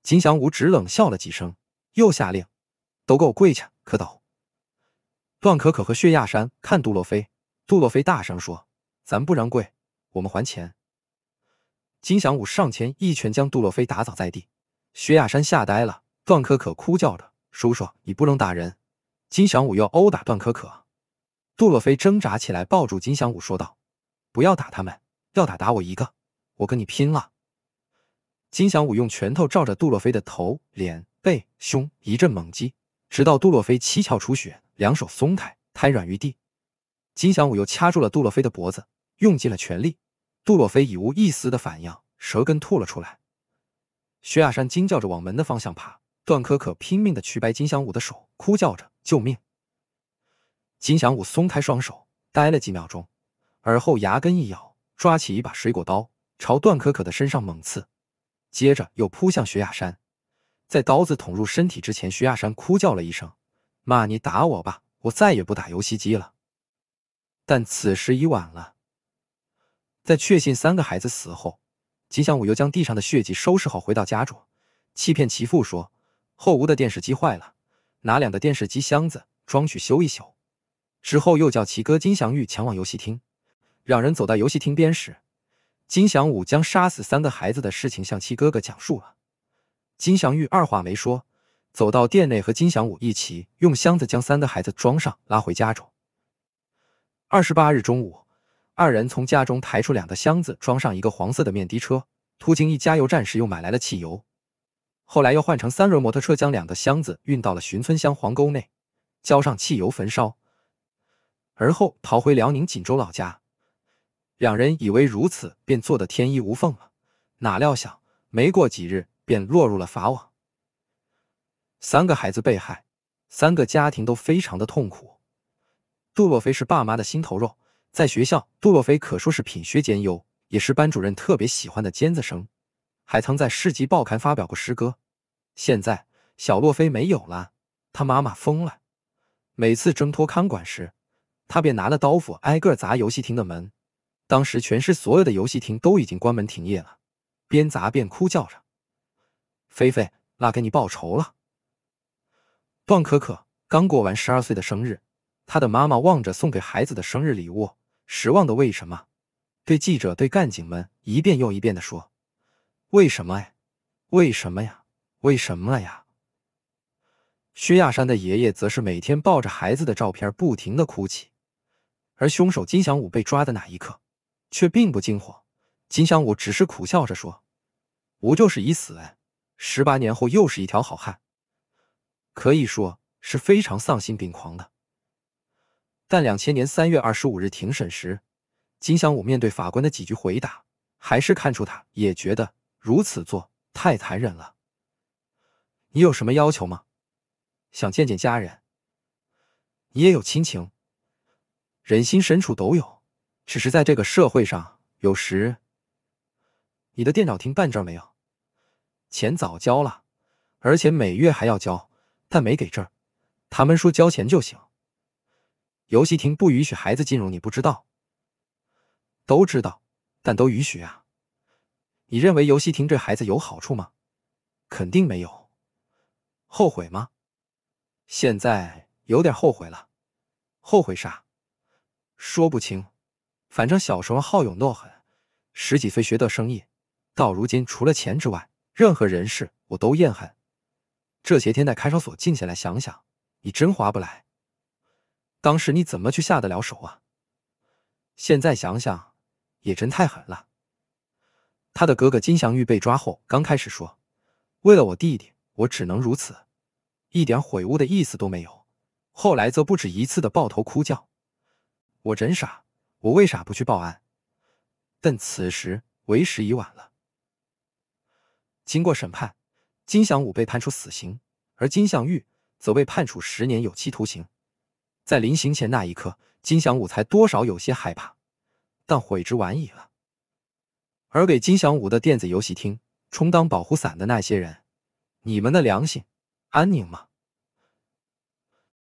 金祥武只冷笑了几声，又下令：“都给我跪下，磕头！”段可可和薛亚山看杜洛飞，杜洛飞大声说：“咱不让跪，我们还钱。”金祥武上前一拳将杜洛飞打倒在地。薛亚山吓呆了，段可可哭叫着：“叔叔，你不能打人！”金祥武又殴打段可可，杜洛飞挣扎起来，抱住金祥武，说道：“不要打他们，要打打我一个，我跟你拼了！”金祥武用拳头照着杜洛飞的头、脸、背、胸一阵猛击，直到杜洛飞七窍出血，两手松开，瘫软于地。金祥武又掐住了杜洛飞的脖子，用尽了全力，杜洛飞已无一丝的反应，舌根吐了出来。薛亚山惊叫着往门的方向爬，段可可拼命的去掰金祥武的手，哭叫着救命。金祥武松开双手，呆了几秒钟，而后牙根一咬，抓起一把水果刀朝段可可的身上猛刺，接着又扑向薛亚山。在刀子捅入身体之前，薛亚山哭叫了一声：“妈，你打我吧，我再也不打游戏机了。”但此时已晚了，在确信三个孩子死后。金祥武又将地上的血迹收拾好，回到家中，欺骗其父说后屋的电视机坏了，拿两个电视机箱子装去修一修。之后又叫其哥金祥玉前往游戏厅。两人走到游戏厅边时，金祥武将杀死三个孩子的事情向其哥哥讲述了。金祥玉二话没说，走到店内和金祥武一起用箱子将三个孩子装上，拉回家中。二十八日中午。二人从家中抬出两个箱子，装上一个黄色的面的车，途经一加油站时又买来了汽油，后来又换成三轮摩托车将两个箱子运到了寻村乡黄沟内，浇上汽油焚烧，而后逃回辽宁锦州老家。两人以为如此便做得天衣无缝了，哪料想没过几日便落入了法网。三个孩子被害，三个家庭都非常的痛苦。杜若飞是爸妈的心头肉。在学校，杜洛菲可说是品学兼优，也是班主任特别喜欢的尖子生，还曾在市级报刊发表过诗歌。现在小洛菲没有了，他妈妈疯了。每次挣脱看管时，他便拿了刀斧挨个砸游戏厅的门。当时全市所有的游戏厅都已经关门停业了，边砸边哭叫着：“菲菲，那给你报仇了！”段可可刚过完十二岁的生日。他的妈妈望着送给孩子的生日礼物，失望的为什么？”对记者、对干警们一遍又一遍的说：“为什么哎？为什么呀？为什么呀？”薛亚山的爷爷则是每天抱着孩子的照片，不停的哭泣。而凶手金祥武被抓的那一刻，却并不惊慌。金祥武只是苦笑着说：“吾就是已死，十八年后又是一条好汉。”可以说是非常丧心病狂的。但两千年三月二十五日庭审时，金祥武面对法官的几句回答，还是看出他也觉得如此做太残忍了。你有什么要求吗？想见见家人？你也有亲情，人心深处都有，只是在这个社会上，有时。你的电脑停办证没有，钱早交了，而且每月还要交，但没给证。他们说交钱就行。游戏厅不允许孩子进入，你不知道？都知道，但都允许啊。你认为游戏厅对孩子有好处吗？肯定没有。后悔吗？现在有点后悔了。后悔啥？说不清。反正小时候好勇斗狠，十几岁学得生意，到如今除了钱之外，任何人事我都厌恨。这些天在看守所静下来想想，你真划不来。当时你怎么去下得了手啊？现在想想，也真太狠了。他的哥哥金祥玉被抓后，刚开始说：“为了我弟弟，我只能如此，一点悔悟的意思都没有。”后来则不止一次的抱头哭叫：“我真傻，我为啥不去报案？”但此时为时已晚了。经过审判，金祥武被判处死刑，而金祥玉则被判处十年有期徒刑。在临行前那一刻，金祥武才多少有些害怕，但悔之晚矣了。而给金祥武的电子游戏厅充当保护伞的那些人，你们的良心安宁吗？